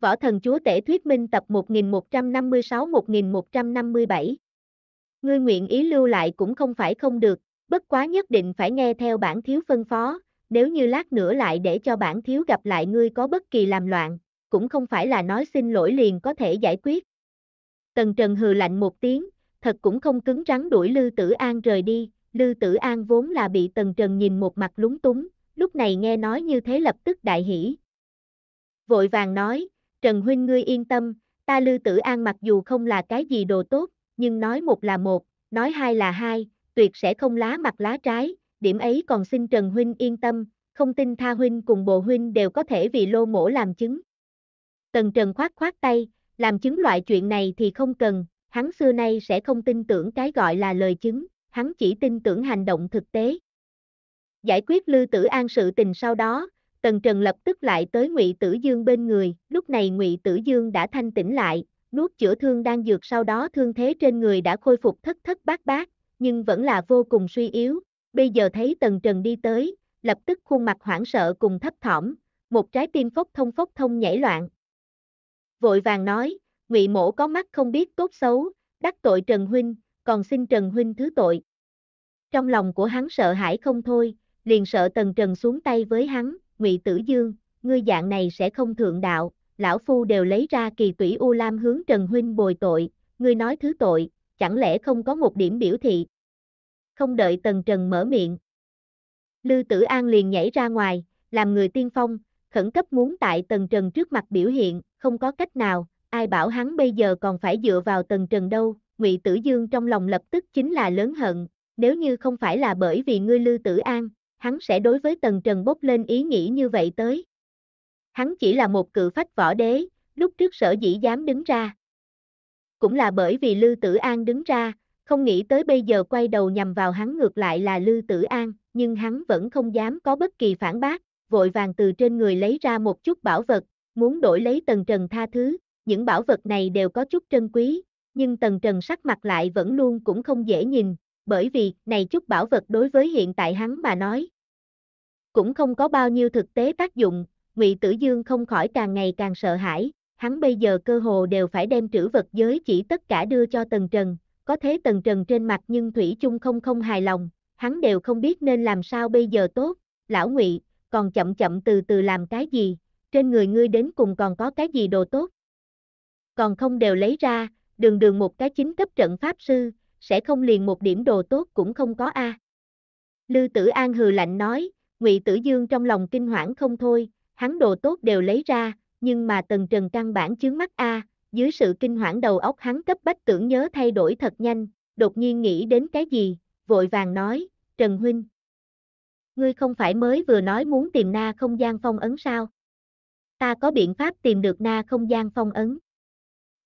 Võ Thần Chúa Tể Thuyết Minh tập 1156-1157. Ngươi nguyện ý lưu lại cũng không phải không được, bất quá nhất định phải nghe theo bản thiếu phân phó, nếu như lát nữa lại để cho bản thiếu gặp lại ngươi có bất kỳ làm loạn, cũng không phải là nói xin lỗi liền có thể giải quyết. Tần Trần hừ lạnh một tiếng, thật cũng không cứng rắn đuổi Lư Tử An rời đi, Lư Tử An vốn là bị Tần Trần nhìn một mặt lúng túng, lúc này nghe nói như thế lập tức đại hỉ. Vội vàng nói, Trần Huynh ngươi yên tâm, ta Lư Tử An mặc dù không là cái gì đồ tốt, nhưng nói một là một, nói hai là hai, tuyệt sẽ không lá mặt lá trái, điểm ấy còn xin Trần Huynh yên tâm, không tin Tha Huynh cùng Bộ Huynh đều có thể vì lô mổ làm chứng. Tần Trần khoát khoát tay, làm chứng loại chuyện này thì không cần, hắn xưa nay sẽ không tin tưởng cái gọi là lời chứng, hắn chỉ tin tưởng hành động thực tế. Giải quyết Lư Tử An sự tình sau đó, Tần Trần lập tức lại tới Ngụy Tử Dương bên người, lúc này Ngụy Tử Dương đã thanh tỉnh lại, nuốt chữa thương đang dược sau đó thương thế trên người đã khôi phục thất thất bát bát, nhưng vẫn là vô cùng suy yếu. Bây giờ thấy Tần Trần đi tới, lập tức khuôn mặt hoảng sợ cùng thấp thỏm, một trái tim phốc thông phốc thông nhảy loạn. Vội vàng nói, Ngụy Mỗ có mắt không biết tốt xấu, đắc tội Trần huynh, còn xin Trần huynh thứ tội. Trong lòng của hắn sợ hãi không thôi, liền sợ Tần Trần xuống tay với hắn, Ngụy Tử Dương, ngươi dạng này sẽ không thượng đạo, lão phu đều lấy ra kỳ tủy U Lam hướng Trần Huynh bồi tội, ngươi nói thứ tội, chẳng lẽ không có một điểm biểu thị. Không đợi Tần Trần mở miệng. Lư Tử An liền nhảy ra ngoài, làm người tiên phong, khẩn cấp muốn tại Tần Trần trước mặt biểu hiện, không có cách nào, ai bảo hắn bây giờ còn phải dựa vào Tần Trần đâu, Ngụy Tử Dương trong lòng lập tức chính là lớn hận, nếu như không phải là bởi vì ngươi Lư Tử An, hắn sẽ đối với Tần Trần bốc lên ý nghĩ như vậy tới. Hắn chỉ là một cự phách võ đế, lúc trước sở dĩ dám đứng ra. Cũng là bởi vì Lư Tử An đứng ra, không nghĩ tới bây giờ quay đầu nhằm vào hắn ngược lại là Lư Tử An, nhưng hắn vẫn không dám có bất kỳ phản bác, vội vàng từ trên người lấy ra một chút bảo vật, muốn đổi lấy Tần Trần tha thứ, những bảo vật này đều có chút trân quý, nhưng Tần Trần sắc mặt lại vẫn luôn cũng không dễ nhìn, bởi vì này chút bảo vật đối với hiện tại hắn mà nói, cũng không có bao nhiêu thực tế tác dụng, Ngụy Tử Dương không khỏi càng ngày càng sợ hãi, hắn bây giờ cơ hồ đều phải đem trữ vật giới chỉ tất cả đưa cho Tần Trần, có thế Tần Trần trên mặt nhưng Thủy chung không không hài lòng, hắn đều không biết nên làm sao bây giờ tốt, lão Ngụy, còn chậm chậm từ từ làm cái gì, trên người ngươi đến cùng còn có cái gì đồ tốt. Còn không đều lấy ra, đường đường một cái chính cấp trận pháp sư, sẽ không liền một điểm đồ tốt cũng không có a. À. Lư Tử An hừ lạnh nói, Ngụy Tử Dương trong lòng kinh hoảng không thôi, hắn đồ tốt đều lấy ra, nhưng mà Tần Trần căn bản chướng mắt a, dưới sự kinh hoảng đầu óc hắn cấp bách tưởng nhớ thay đổi thật nhanh, đột nhiên nghĩ đến cái gì, vội vàng nói, "Trần huynh, ngươi không phải mới vừa nói muốn tìm Na không gian phong ấn sao? Ta có biện pháp tìm được Na không gian phong ấn."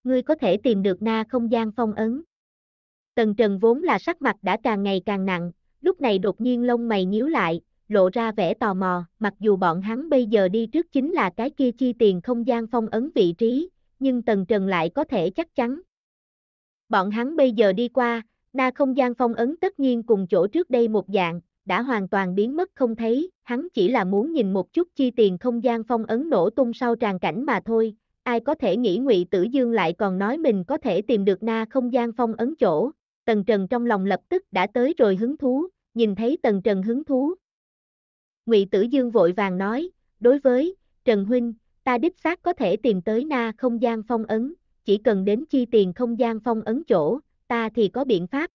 Ngươi có thể tìm được Na không gian phong ấn. Tần Trần vốn là sắc mặt đã càng ngày càng nặng, lúc này đột nhiên lông mày nhíu lại, lộ ra vẻ tò mò, mặc dù bọn hắn bây giờ đi trước chính là cái kia chi tiền không gian phong ấn vị trí, nhưng Tần Trần lại có thể chắc chắn. Bọn hắn bây giờ đi qua, na không gian phong ấn tất nhiên cùng chỗ trước đây một dạng, đã hoàn toàn biến mất không thấy, hắn chỉ là muốn nhìn một chút chi tiền không gian phong ấn nổ tung sau tràn cảnh mà thôi, ai có thể nghĩ ngụy Tử Dương lại còn nói mình có thể tìm được na không gian phong ấn chỗ, Tần Trần trong lòng lập tức đã tới rồi hứng thú, nhìn thấy Tần Trần hứng thú, Ngụy Tử Dương vội vàng nói, đối với, Trần Huynh, ta đích xác có thể tìm tới na không gian phong ấn, chỉ cần đến chi tiền không gian phong ấn chỗ, ta thì có biện pháp.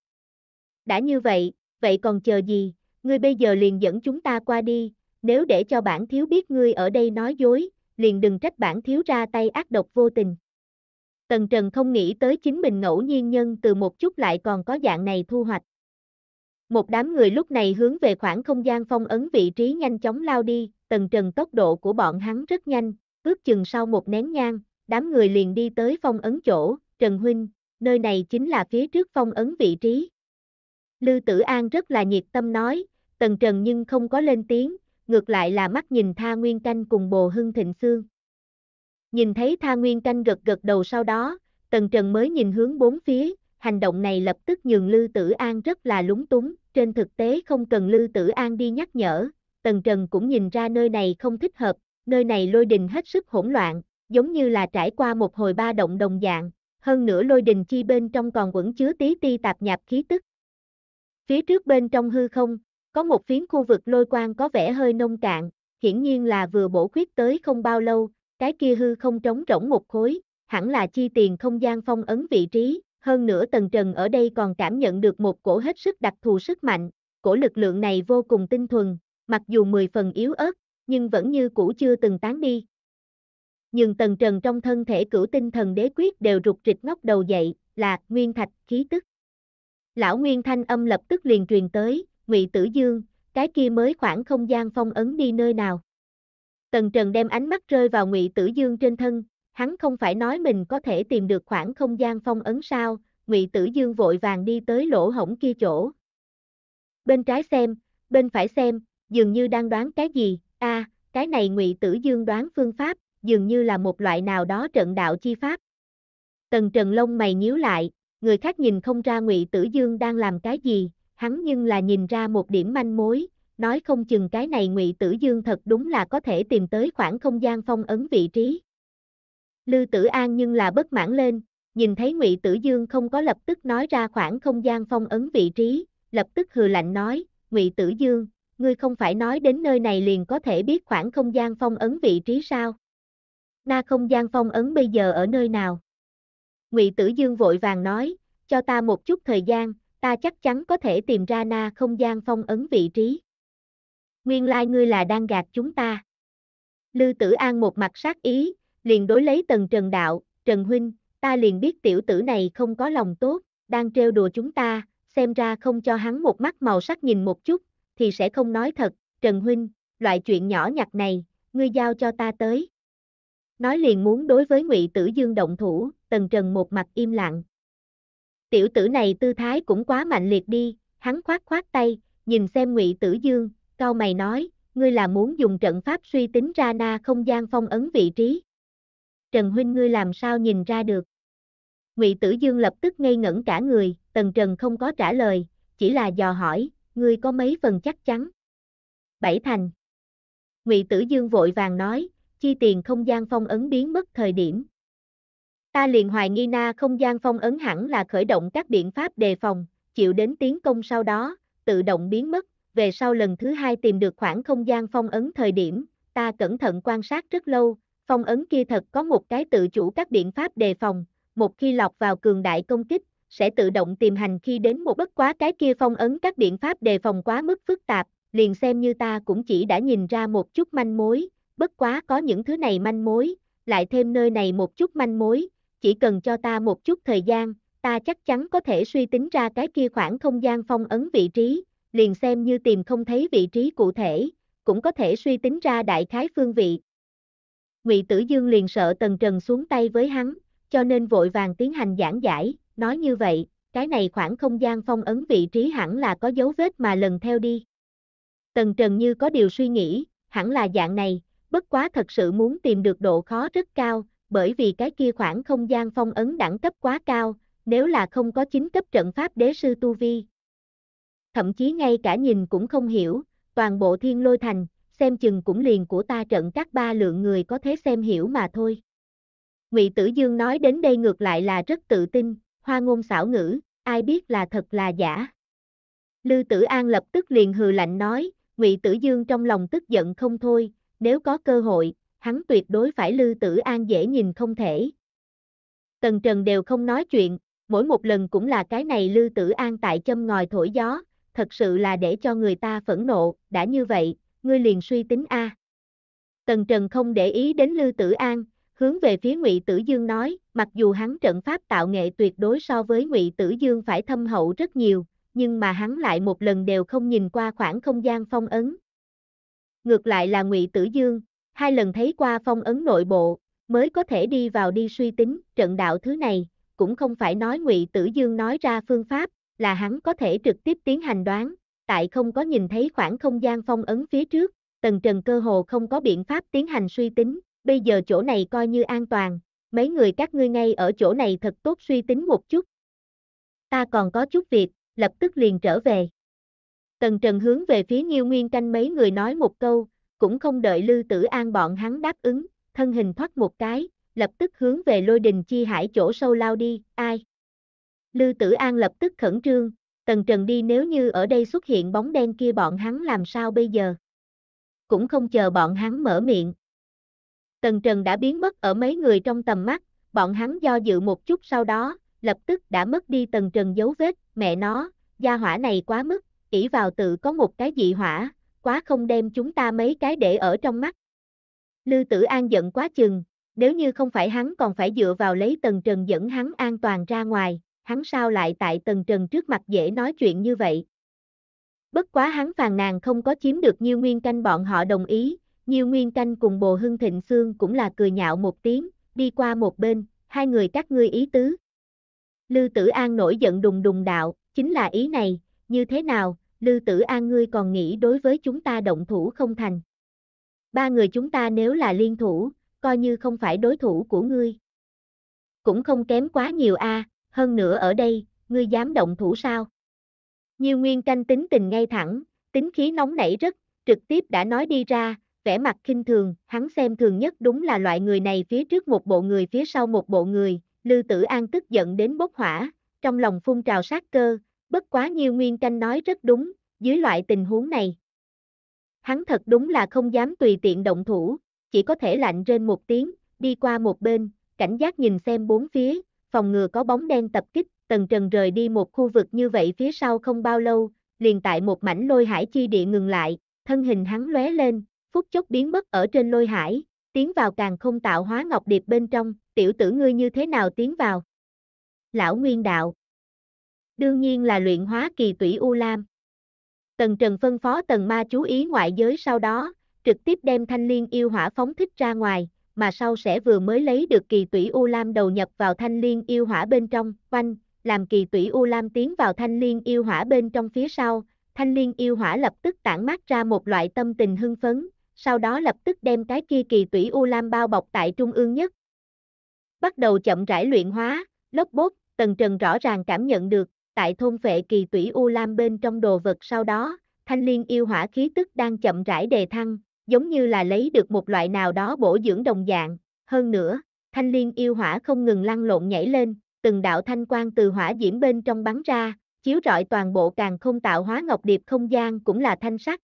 Đã như vậy, vậy còn chờ gì, ngươi bây giờ liền dẫn chúng ta qua đi, nếu để cho bản thiếu biết ngươi ở đây nói dối, liền đừng trách bản thiếu ra tay ác độc vô tình. Tần Trần không nghĩ tới chính mình ngẫu nhiên nhân từ một chút lại còn có dạng này thu hoạch. Một đám người lúc này hướng về khoảng không gian phong ấn vị trí nhanh chóng lao đi, tần trần tốc độ của bọn hắn rất nhanh, bước chừng sau một nén nhang, đám người liền đi tới phong ấn chỗ, Trần Huynh, nơi này chính là phía trước phong ấn vị trí. Lư Tử An rất là nhiệt tâm nói, tần trần nhưng không có lên tiếng, ngược lại là mắt nhìn Tha Nguyên Canh cùng bồ hưng thịnh xương. Nhìn thấy Tha Nguyên Canh gật gật đầu sau đó, tần trần mới nhìn hướng bốn phía, hành động này lập tức nhường Lư Tử An rất là lúng túng, trên thực tế không cần Lư Tử An đi nhắc nhở, Tần Trần cũng nhìn ra nơi này không thích hợp, nơi này lôi đình hết sức hỗn loạn, giống như là trải qua một hồi ba động đồng dạng, hơn nữa lôi đình chi bên trong còn vẫn chứa tí ti tạp nhạp khí tức. Phía trước bên trong hư không, có một phiến khu vực lôi quang có vẻ hơi nông cạn, hiển nhiên là vừa bổ khuyết tới không bao lâu, cái kia hư không trống rỗng một khối, hẳn là chi tiền không gian phong ấn vị trí, hơn nữa Tần Trần ở đây còn cảm nhận được một cổ hết sức đặc thù sức mạnh, cổ lực lượng này vô cùng tinh thuần, mặc dù mười phần yếu ớt, nhưng vẫn như cũ chưa từng tán đi. Nhưng Tần Trần trong thân thể cửu tinh thần đế quyết đều rụt rịch ngóc đầu dậy, là nguyên thạch khí tức. Lão Nguyên Thanh âm lập tức liền truyền tới, Ngụy Tử Dương, cái kia mới khoảng không gian phong ấn đi nơi nào. Tần Trần đem ánh mắt rơi vào Ngụy Tử Dương trên thân, hắn không phải nói mình có thể tìm được khoảng không gian phong ấn sao, Ngụy Tử Dương vội vàng đi tới lỗ hổng kia chỗ. Bên trái xem, bên phải xem, dường như đang đoán cái gì, a, à, cái này Ngụy Tử Dương đoán phương pháp, dường như là một loại nào đó trận đạo chi pháp. Tần Trần Long mày nhíu lại, người khác nhìn không ra Ngụy Tử Dương đang làm cái gì, hắn nhưng là nhìn ra một điểm manh mối, nói không chừng cái này Ngụy Tử Dương thật đúng là có thể tìm tới khoảng không gian phong ấn vị trí. Lư Tử An nhưng là bất mãn lên, nhìn thấy Ngụy Tử Dương không có lập tức nói ra khoảng không gian phong ấn vị trí, lập tức hừ lạnh nói, Ngụy Tử Dương, ngươi không phải nói đến nơi này liền có thể biết khoảng không gian phong ấn vị trí sao? Na không gian phong ấn bây giờ ở nơi nào? Ngụy Tử Dương vội vàng nói, cho ta một chút thời gian, ta chắc chắn có thể tìm ra na không gian phong ấn vị trí. Nguyên lai like ngươi là đang gạt chúng ta. Lư Tử An một mặt sát ý, liền đối lấy Tần Trần đạo, Trần Huynh, ta liền biết tiểu tử này không có lòng tốt, đang trêu đùa chúng ta, xem ra không cho hắn một mắt màu sắc nhìn một chút, thì sẽ không nói thật, Trần Huynh, loại chuyện nhỏ nhặt này, ngươi giao cho ta tới. Nói liền muốn đối với ngụy Tử Dương động thủ, Tần Trần một mặt im lặng. Tiểu tử này tư thái cũng quá mạnh liệt đi, hắn khoát khoát tay, nhìn xem ngụy Tử Dương, cao mày nói, ngươi là muốn dùng trận pháp suy tính ra na không gian phong ấn vị trí. Trần Huynh ngươi làm sao nhìn ra được. Ngụy Tử Dương lập tức ngây ngẩn cả người, Tần Trần không có trả lời, chỉ là dò hỏi, ngươi có mấy phần chắc chắn. Bảy thành. Ngụy Tử Dương vội vàng nói, chi tiền không gian phong ấn biến mất thời điểm. Ta liền hoài nghi na không gian phong ấn hẳn là khởi động các biện pháp đề phòng, chịu đến tiến công sau đó, tự động biến mất, về sau lần thứ hai tìm được khoảng không gian phong ấn thời điểm, ta cẩn thận quan sát rất lâu, phong ấn kia thật có một cái tự chủ các biện pháp đề phòng, một khi lọc vào cường đại công kích, sẽ tự động tìm hành khi đến một bất quá cái kia phong ấn các biện pháp đề phòng quá mức phức tạp, liền xem như ta cũng chỉ đã nhìn ra một chút manh mối, bất quá có những thứ này manh mối, lại thêm nơi này một chút manh mối, chỉ cần cho ta một chút thời gian, ta chắc chắn có thể suy tính ra cái kia khoảng không gian phong ấn vị trí, liền xem như tìm không thấy vị trí cụ thể, cũng có thể suy tính ra đại khái phương vị, Ngụy Tử Dương liền sợ Tần Trần xuống tay với hắn, cho nên vội vàng tiến hành giảng giải, nói như vậy, cái này khoảng không gian phong ấn vị trí hẳn là có dấu vết mà lần theo đi. Tần Trần như có điều suy nghĩ, hẳn là dạng này, bất quá thật sự muốn tìm được độ khó rất cao, bởi vì cái kia khoảng không gian phong ấn đẳng cấp quá cao, nếu là không có chính cấp trận pháp đế sư tu vi. Thậm chí ngay cả nhìn cũng không hiểu, toàn bộ thiên lôi thành, xem chừng cũng liền của ta trận các ba lượng người có thế xem hiểu mà thôi. Ngụy Tử Dương nói đến đây ngược lại là rất tự tin, hoa ngôn xảo ngữ, ai biết là thật là giả. Lư Tử An lập tức liền hừ lạnh nói, Ngụy Tử Dương trong lòng tức giận không thôi, nếu có cơ hội, hắn tuyệt đối phải Lư Tử An dễ nhìn không thể. Tần Trần đều không nói chuyện, mỗi một lần cũng là cái này Lư Tử An tại châm ngòi thổi gió, thật sự là để cho người ta phẫn nộ, đã như vậy, ngươi liền suy tính a. Tần Trần không để ý đến Lư Tử An, hướng về phía Ngụy Tử Dương nói, mặc dù hắn trận pháp tạo nghệ tuyệt đối so với Ngụy Tử Dương phải thâm hậu rất nhiều, nhưng mà hắn lại một lần đều không nhìn qua khoảng không gian phong ấn. Ngược lại là Ngụy Tử Dương, hai lần thấy qua phong ấn nội bộ, mới có thể đi vào đi suy tính, trận đạo thứ này, cũng không phải nói Ngụy Tử Dương nói ra phương pháp, là hắn có thể trực tiếp tiến hành đoán, tại không có nhìn thấy khoảng không gian phong ấn phía trước, tần trần cơ hồ không có biện pháp tiến hành suy tính, bây giờ chỗ này coi như an toàn, mấy người các ngươi ngay ở chỗ này thật tốt suy tính một chút. Ta còn có chút việc, lập tức liền trở về. Tần Trần hướng về phía Nhiêu Nguyên Canh mấy người nói một câu, cũng không đợi Lư Tử An bọn hắn đáp ứng, thân hình thoát một cái, lập tức hướng về lôi đình chi hải chỗ sâu lao đi, ai. Lư Tử An lập tức khẩn trương, Tần Trần đi nếu như ở đây xuất hiện bóng đen kia bọn hắn làm sao bây giờ? Cũng không chờ bọn hắn mở miệng. Tần Trần đã biến mất ở mấy người trong tầm mắt, bọn hắn do dự một chút sau đó, lập tức đã mất đi Tần Trần dấu vết, mẹ nó, gia hỏa này quá mức, ỷ vào tự có một cái dị hỏa, quá không đem chúng ta mấy cái để ở trong mắt. Lư Tử An giận quá chừng, nếu như không phải hắn còn phải dựa vào lấy Tần Trần dẫn hắn an toàn ra ngoài, hắn sao lại tại Tần Trần trước mặt dễ nói chuyện như vậy. Bất quá hắn phàn nàn không có chiếm được nhiều Nguyên Canh bọn họ đồng ý, nhiều Nguyên Canh cùng Bồ Hưng Thịnh xương cũng là cười nhạo một tiếng, đi qua một bên, hai người các ngươi ý tứ. Lư Tử An nổi giận đùng đùng đạo, chính là ý này, như thế nào, Lư Tử An ngươi còn nghĩ đối với chúng ta động thủ không thành. Ba người chúng ta nếu là liên thủ, coi như không phải đối thủ của ngươi. Cũng không kém quá nhiều a hơn nữa ở đây, ngươi dám động thủ sao? Nhiêu Nguyên Canh tính tình ngay thẳng, tính khí nóng nảy rất, trực tiếp đã nói đi ra, vẻ mặt khinh thường, hắn xem thường nhất đúng là loại người này phía trước một bộ người phía sau một bộ người, Lư Tử An tức giận đến bốc hỏa, trong lòng phun trào sát cơ, bất quá Nhiêu Nguyên Canh nói rất đúng, dưới loại tình huống này. Hắn thật đúng là không dám tùy tiện động thủ, chỉ có thể lạnh rên một tiếng, đi qua một bên, cảnh giác nhìn xem bốn phía, phòng ngừa có bóng đen tập kích, Tần Trần rời đi một khu vực như vậy phía sau không bao lâu, liền tại một mảnh lôi hải chi địa ngừng lại, thân hình hắn lóe lên, phút chốc biến mất ở trên lôi hải, tiến vào càng không tạo hóa ngọc điệp bên trong, tiểu tử ngươi như thế nào tiến vào? Lão Nguyên Đạo Đương nhiên là luyện hóa kỳ tủy U Lam. Tần Trần phân phó tần ma chú ý ngoại giới sau đó, trực tiếp đem thanh liên yêu hỏa phóng thích ra ngoài, mà sau sẽ vừa mới lấy được kỳ tủy U Lam đầu nhập vào thanh liên yêu hỏa bên trong, quanh, làm kỳ tủy U Lam tiến vào thanh liên yêu hỏa bên trong phía sau, thanh liên yêu hỏa lập tức tản mát ra một loại tâm tình hưng phấn, sau đó lập tức đem cái kia kỳ tủy U Lam bao bọc tại trung ương nhất. Bắt đầu chậm rãi luyện hóa, lốc bốt, Tần Trần rõ ràng cảm nhận được, tại thôn vệ kỳ tủy U Lam bên trong đồ vật sau đó, thanh liên yêu hỏa khí tức đang chậm rãi đề thăng, giống như là lấy được một loại nào đó bổ dưỡng đồng dạng, hơn nữa, thanh liên yêu hỏa không ngừng lăn lộn nhảy lên, từng đạo thanh quang từ hỏa diễm bên trong bắn ra, chiếu rọi toàn bộ càng không tạo hóa ngọc điệp không gian cũng là thanh sắc.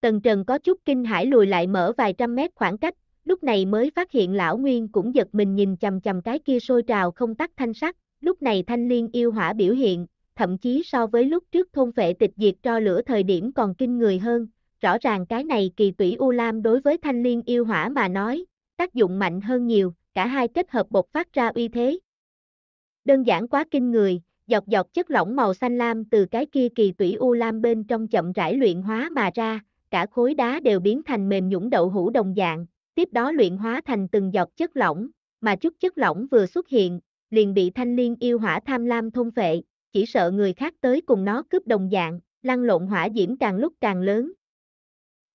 Tần Trần có chút kinh hãi lùi lại mở vài trăm mét khoảng cách, lúc này mới phát hiện lão Nguyên cũng giật mình nhìn chầm chầm cái kia sôi trào không tắt thanh sắc, lúc này thanh liên yêu hỏa biểu hiện, thậm chí so với lúc trước thôn vệ tịch diệt cho lửa thời điểm còn kinh người hơn, rõ ràng cái này kỳ tủy U Lam đối với thanh liên yêu hỏa mà nói, tác dụng mạnh hơn nhiều, cả hai kết hợp bột phát ra uy thế. Đơn giản quá kinh người, giọt giọt chất lỏng màu xanh lam từ cái kia kỳ tủy U Lam bên trong chậm rãi luyện hóa mà ra, cả khối đá đều biến thành mềm nhũng đậu hũ đồng dạng, tiếp đó luyện hóa thành từng giọt chất lỏng, mà chút chất lỏng vừa xuất hiện, liền bị thanh liên yêu hỏa tham lam thôn phệ, chỉ sợ người khác tới cùng nó cướp đồng dạng, lăn lộn hỏa diễm càng lúc càng lớn,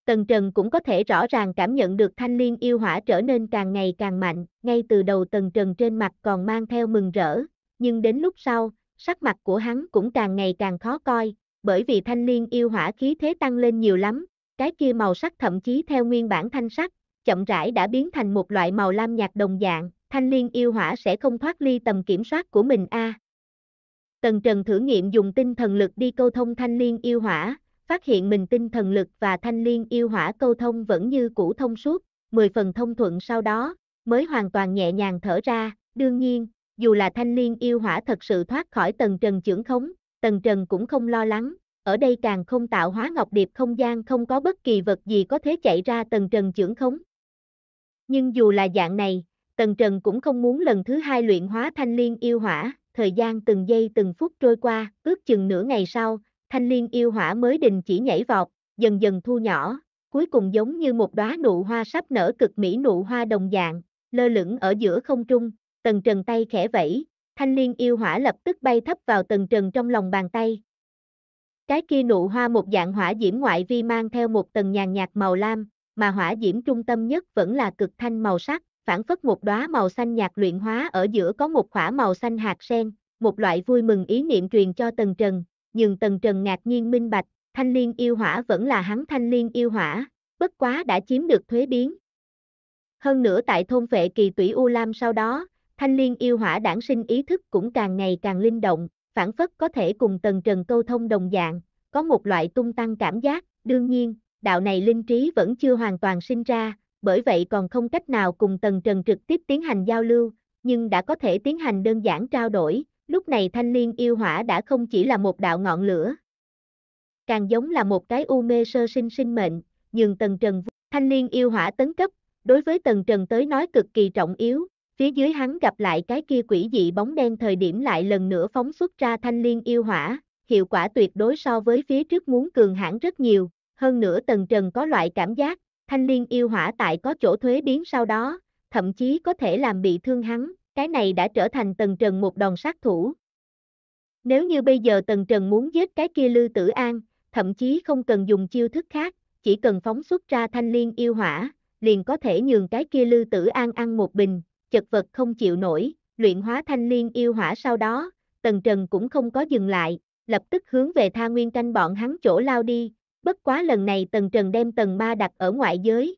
Tần Trần cũng có thể rõ ràng cảm nhận được thanh liên yêu hỏa trở nên càng ngày càng mạnh, ngay từ đầu Tần Trần trên mặt còn mang theo mừng rỡ, nhưng đến lúc sau, sắc mặt của hắn cũng càng ngày càng khó coi, bởi vì thanh liên yêu hỏa khí thế tăng lên nhiều lắm, cái kia màu sắc thậm chí theo nguyên bản thanh sắc, chậm rãi đã biến thành một loại màu lam nhạt đồng dạng, thanh liên yêu hỏa sẽ không thoát ly tầm kiểm soát của mình a. Tần Trần thử nghiệm dùng tinh thần lực đi câu thông thanh liên yêu hỏa, phát hiện mình tinh thần lực và thanh liên yêu hỏa câu thông vẫn như cũ thông suốt, 10 phần thông thuận sau đó, mới hoàn toàn nhẹ nhàng thở ra, đương nhiên, dù là thanh liên yêu hỏa thật sự thoát khỏi tầng trần trưởng khống, tầng trần cũng không lo lắng, ở đây càng không tạo hóa ngọc điệp không gian không có bất kỳ vật gì có thể chạy ra tầng trần trưởng khống. Nhưng dù là dạng này, tầng trần cũng không muốn lần thứ hai luyện hóa thanh liên yêu hỏa, thời gian từng giây từng phút trôi qua, ước chừng nửa ngày sau, thanh liên yêu hỏa mới đình chỉ nhảy vọt, dần dần thu nhỏ, cuối cùng giống như một đóa nụ hoa sắp nở cực mỹ nụ hoa đồng dạng, lơ lửng ở giữa không trung, tần trần tay khẽ vẫy, thanh liên yêu hỏa lập tức bay thấp vào tần trần trong lòng bàn tay. Cái kia nụ hoa một dạng hỏa diễm ngoại vi mang theo một tầng nhàn nhạt màu lam, mà hỏa diễm trung tâm nhất vẫn là cực thanh màu sắc, phản phất một đóa màu xanh nhạt luyện hóa ở giữa có một khỏa màu xanh hạt sen, một loại vui mừng ý niệm truyền cho tần trần, nhưng Tần Trần ngạc nhiên minh bạch, thanh liên yêu hỏa vẫn là hắn thanh liên yêu hỏa, bất quá đã chiếm được thuế biến. Hơn nữa tại thôn vệ kỳ tủy U Lam sau đó, thanh liên yêu hỏa đảng sinh ý thức cũng càng ngày càng linh động, phản phất có thể cùng Tần Trần câu thông đồng dạng, có một loại tung tăng cảm giác, đương nhiên, đạo này linh trí vẫn chưa hoàn toàn sinh ra, bởi vậy còn không cách nào cùng Tần Trần trực tiếp tiến hành giao lưu, nhưng đã có thể tiến hành đơn giản trao đổi, lúc này thanh niên yêu hỏa đã không chỉ là một đạo ngọn lửa. Càng giống là một cái u mê sơ sinh sinh mệnh, Nhưng tầng trần thanh niên yêu hỏa tấn cấp, đối với tầng trần tới nói cực kỳ trọng yếu, phía dưới hắn gặp lại cái kia quỷ dị bóng đen thời điểm lại lần nữa phóng xuất ra thanh niên yêu hỏa, hiệu quả tuyệt đối so với phía trước muốn cường hãn rất nhiều, hơn nữa tầng trần có loại cảm giác, thanh niên yêu hỏa tại có chỗ thuế biến sau đó, thậm chí có thể làm bị thương hắn, cái này đã trở thành Tần Trần một đòn sát thủ. Nếu như bây giờ Tần Trần muốn giết cái kia Lư Tử An, thậm chí không cần dùng chiêu thức khác, chỉ cần phóng xuất ra thanh liên yêu hỏa, liền có thể nhường cái kia Lư Tử An ăn một bình, chật vật không chịu nổi, luyện hóa thanh liên yêu hỏa sau đó, Tần Trần cũng không có dừng lại, lập tức hướng về tha nguyên canh bọn hắn chỗ lao đi, bất quá lần này Tần Trần đem Tần Ma đặt ở ngoại giới,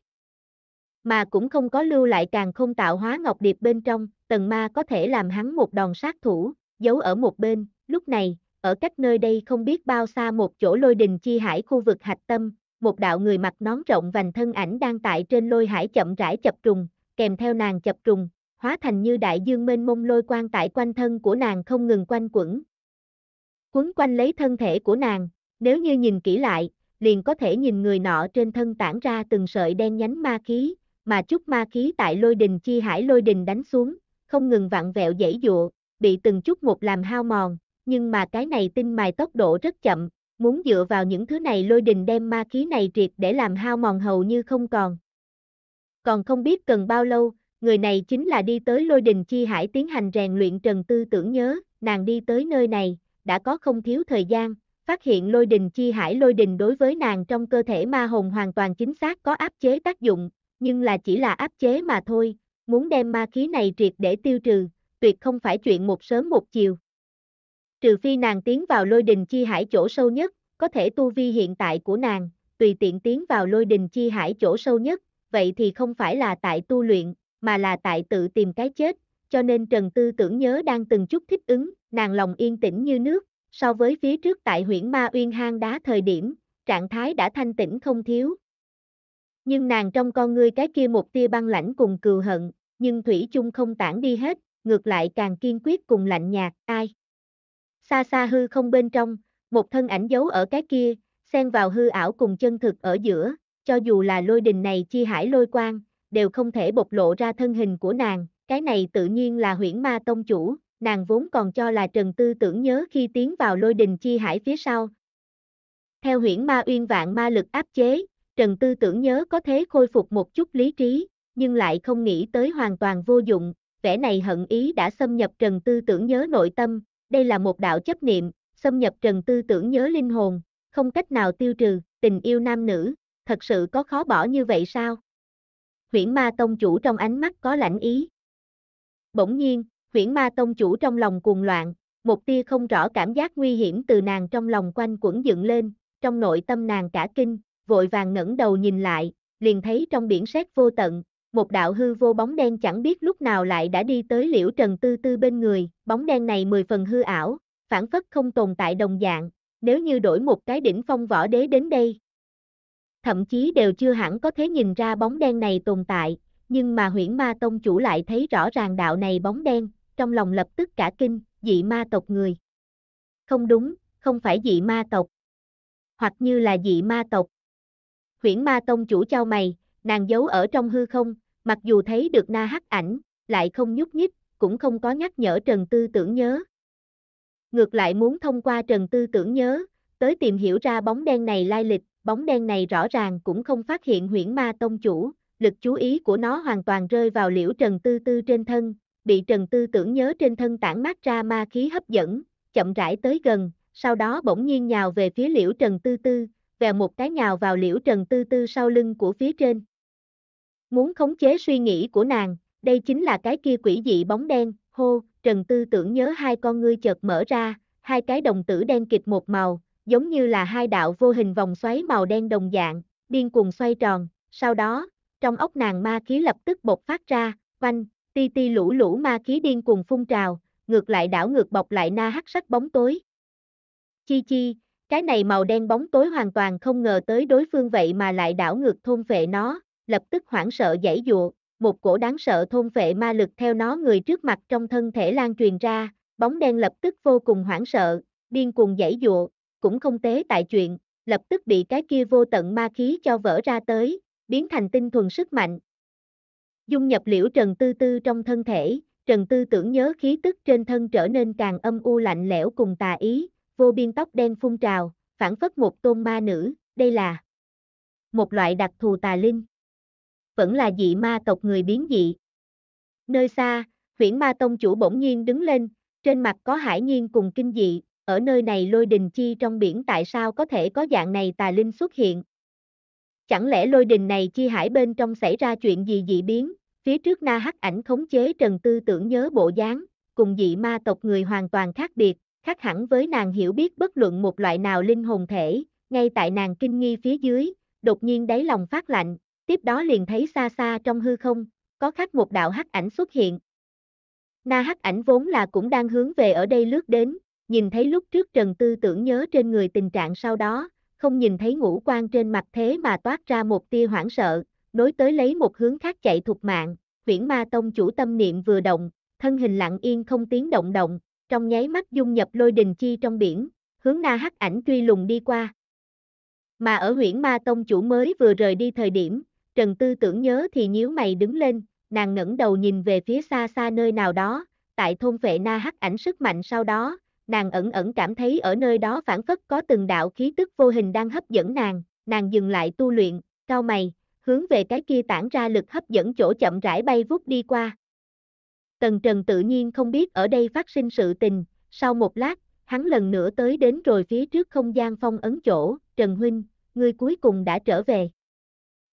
mà cũng không có lưu lại càng không tạo hóa ngọc điệp bên trong, tần ma có thể làm hắn một đòn sát thủ, giấu ở một bên, lúc này, ở cách nơi đây không biết bao xa một chỗ lôi đình chi hải khu vực hạch tâm, một đạo người mặc nón rộng vành thân ảnh đang tại trên lôi hải chậm rãi chập trùng, kèm theo nàng chập trùng, hóa thành như đại dương mênh mông lôi quang tại quanh thân của nàng không ngừng quanh quẩn. Quấn quanh lấy thân thể của nàng, nếu như nhìn kỹ lại, liền có thể nhìn người nọ trên thân tản ra từng sợi đen nhánh ma khí, mà chút ma khí tại lôi đình chi hải lôi đình đánh xuống, không ngừng vặn vẹo dãy dụa, bị từng chút một làm hao mòn, nhưng mà cái này tinh mài tốc độ rất chậm, muốn dựa vào những thứ này lôi đình đem ma khí này triệt để làm hao mòn hầu như không còn. Còn không biết cần bao lâu, người này chính là đi tới lôi đình chi hải tiến hành rèn luyện trần tư tưởng nhớ, nàng đi tới nơi này, đã có không thiếu thời gian, phát hiện lôi đình chi hải lôi đình đối với nàng trong cơ thể ma hồn hoàn toàn chính xác có áp chế tác dụng, nhưng là chỉ là áp chế mà thôi, muốn đem ma khí này triệt để tiêu trừ, tuyệt không phải chuyện một sớm một chiều. Trừ phi nàng tiến vào lôi đình chi hải chỗ sâu nhất, có thể tu vi hiện tại của nàng, tùy tiện tiến vào lôi đình chi hải chỗ sâu nhất, vậy thì không phải là tại tu luyện, mà là tại tự tìm cái chết, cho nên Trần Tư tưởng nhớ đang từng chút thích ứng, nàng lòng yên tĩnh như nước, so với phía trước tại huyện Ma Uyên hang đá thời điểm, trạng thái đã thanh tĩnh không thiếu, nhưng nàng trong con ngươi cái kia một tia băng lãnh cùng cừu hận, nhưng Thủy chung không tản đi hết, ngược lại càng kiên quyết cùng lạnh nhạt, ai. Xa xa hư không bên trong, một thân ảnh giấu ở cái kia, xen vào hư ảo cùng chân thực ở giữa, cho dù là lôi đình này chi hải lôi quang, đều không thể bộc lộ ra thân hình của nàng, cái này tự nhiên là huyễn ma tông chủ, nàng vốn còn cho là trần tư tưởng nhớ khi tiến vào lôi đình chi hải phía sau. Theo huyễn ma uyên vạn ma lực áp chế, Trần Tư tưởng nhớ có thế khôi phục một chút lý trí, nhưng lại không nghĩ tới hoàn toàn vô dụng, vẻ này hận ý đã xâm nhập Trần Tư tưởng nhớ nội tâm, đây là một đạo chấp niệm, xâm nhập Trần Tư tưởng nhớ linh hồn, không cách nào tiêu trừ, tình yêu nam nữ, thật sự có khó bỏ như vậy sao? Huyễn Ma Tông chủ trong ánh mắt có lãnh ý. Bỗng nhiên, Huyễn Ma Tông chủ trong lòng cuồng loạn, một tia không rõ cảm giác nguy hiểm từ nàng trong lòng quanh quẩn dựng lên, trong nội tâm nàng cả kinh, vội vàng ngẩng đầu nhìn lại, liền thấy trong biển sét vô tận, một đạo hư vô bóng đen chẳng biết lúc nào lại đã đi tới liễu trần tư tư bên người, bóng đen này mười phần hư ảo, phản phất không tồn tại đồng dạng, nếu như đổi một cái đỉnh phong võ đế đến đây. Thậm chí đều chưa hẳn có thể nhìn ra bóng đen này tồn tại, nhưng mà huyễn ma tông chủ lại thấy rõ ràng đạo này bóng đen, trong lòng lập tức cả kinh, dị ma tộc người. Không đúng, không phải dị ma tộc. Hoặc như là dị ma tộc, huyễn ma tông chủ trao mày, nàng giấu ở trong hư không, mặc dù thấy được na hắc ảnh, lại không nhúc nhích, cũng không có nhắc nhở Trần Tư tưởng nhớ. Ngược lại muốn thông qua Trần Tư tưởng nhớ, tới tìm hiểu ra bóng đen này lai lịch, bóng đen này rõ ràng cũng không phát hiện huyễn ma tông chủ, lực chú ý của nó hoàn toàn rơi vào liễu Trần Tư Tư trên thân, bị Trần Tư tưởng nhớ trên thân tản mát ra ma khí hấp dẫn, chậm rãi tới gần, sau đó bỗng nhiên nhào về phía liễu Trần Tư Tư, vèo một cái nhào vào liễu trần tư tư sau lưng của phía trên. Muốn khống chế suy nghĩ của nàng, đây chính là cái kia quỷ dị bóng đen, hô, trần tư tưởng nhớ hai con ngươi chợt mở ra, hai cái đồng tử đen kịch một màu, giống như là hai đạo vô hình vòng xoáy màu đen đồng dạng, điên cuồng xoay tròn, sau đó, trong ốc nàng ma khí lập tức bộc phát ra, oanh, ti ti lũ lũ ma khí điên cuồng phun trào, ngược lại đảo ngược bọc lại na hắc sắc bóng tối. Chi chi, cái này màu đen bóng tối hoàn toàn không ngờ tới đối phương vậy mà lại đảo ngược thôn vệ nó, lập tức hoảng sợ giải dụa, một cổ đáng sợ thôn vệ ma lực theo nó người trước mặt trong thân thể lan truyền ra, bóng đen lập tức vô cùng hoảng sợ, điên cuồng giải dụa, cũng không tế tại chuyện, lập tức bị cái kia vô tận ma khí cho vỡ ra tới, biến thành tinh thuần sức mạnh. Dung nhập liễu Trần Tư Tư trong thân thể, Trần Tư tưởng nhớ khí tức trên thân trở nên càng âm u lạnh lẽo cùng tà ý, vô biên tóc đen phun trào, phản phất một tôn ma nữ, đây là một loại đặc thù tà linh. Vẫn là dị ma tộc người biến dị. Nơi xa, huyển ma tông chủ bỗng nhiên đứng lên, trên mặt có hải nhiên cùng kinh dị, ở nơi này lôi đình chi trong biển tại sao có thể có dạng này tà linh xuất hiện. Chẳng lẽ lôi đình này chi hải bên trong xảy ra chuyện gì dị biến, phía trước na hắc ảnh khống chế trần tư tưởng nhớ bộ dáng, cùng dị ma tộc người hoàn toàn khác biệt, khác hẳn với nàng hiểu biết bất luận một loại nào linh hồn thể, ngay tại nàng kinh nghi phía dưới, đột nhiên đáy lòng phát lạnh, tiếp đó liền thấy xa xa trong hư không, có khắc một đạo hắc ảnh xuất hiện. Na hắc ảnh vốn là cũng đang hướng về ở đây lướt đến, nhìn thấy lúc trước Trần Tư tưởng nhớ trên người tình trạng sau đó, không nhìn thấy ngũ quan trên mặt thế mà toát ra một tia hoảng sợ, nối tới lấy một hướng khác chạy thục mạng, huyển ma tông chủ tâm niệm vừa động, thân hình lặng yên không tiếng động động, trong nháy mắt dung nhập lôi đình chi trong biển, hướng na hắc ảnh truy lùng đi qua. Mà ở huyển ma tông chủ mới vừa rời đi thời điểm, Trần Tư tưởng nhớ thì nhíu mày đứng lên, nàng ngẩng đầu nhìn về phía xa xa nơi nào đó, tại thôn vệ na hắc ảnh sức mạnh sau đó, nàng ẩn ẩn cảm thấy ở nơi đó phản phất có từng đạo khí tức vô hình đang hấp dẫn nàng, nàng dừng lại tu luyện, cao mày, hướng về cái kia tản ra lực hấp dẫn chỗ chậm rãi bay vút đi qua. Tần Trần tự nhiên không biết ở đây phát sinh sự tình, sau một lát, hắn lần nữa tới đến rồi phía trước không gian phong ấn chỗ, Trần Huynh, ngươi cuối cùng đã trở về.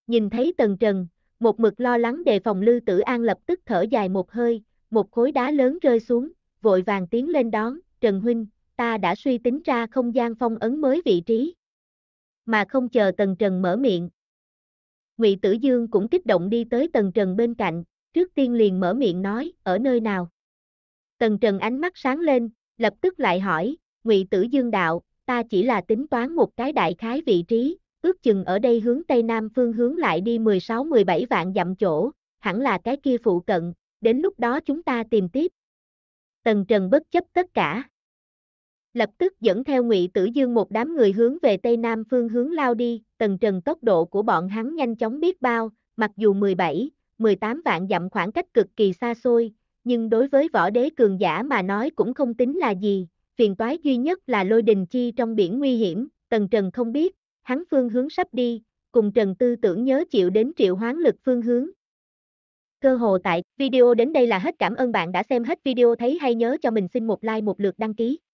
Nhìn thấy Tần Trần, một mực lo lắng đề phòng Lư Tử An lập tức thở dài một hơi, một khối đá lớn rơi xuống, vội vàng tiến lên đón, Trần Huynh, ta đã suy tính ra không gian phong ấn mới vị trí. Mà không chờ Tần Trần mở miệng. Ngụy Tử Dương cũng kích động đi tới Tần Trần bên cạnh, trước tiên liền mở miệng nói, ở nơi nào? Tần Trần ánh mắt sáng lên, lập tức lại hỏi, Ngụy Tử Dương đạo, ta chỉ là tính toán một cái đại khái vị trí, ước chừng ở đây hướng Tây Nam phương hướng lại đi 16-17 vạn dặm chỗ, hẳn là cái kia phụ cận, đến lúc đó chúng ta tìm tiếp. Tần Trần bất chấp tất cả. Lập tức dẫn theo Ngụy Tử Dương một đám người hướng về Tây Nam phương hướng lao đi, Tần Trần tốc độ của bọn hắn nhanh chóng biết bao, mặc dù 17, 18 vạn dặm khoảng cách cực kỳ xa xôi, nhưng đối với võ đế cường giả mà nói cũng không tính là gì, phiền toái duy nhất là lôi đình chi trong biển nguy hiểm, tần trần không biết, hắn phương hướng sắp đi, cùng trần tư tưởng nhớ chịu đến triệu hoán lực phương hướng. Cơ hồ tại video đến đây là hết cảm ơn bạn đã xem hết video thấy hay nhớ cho mình xin một like một lượt đăng ký.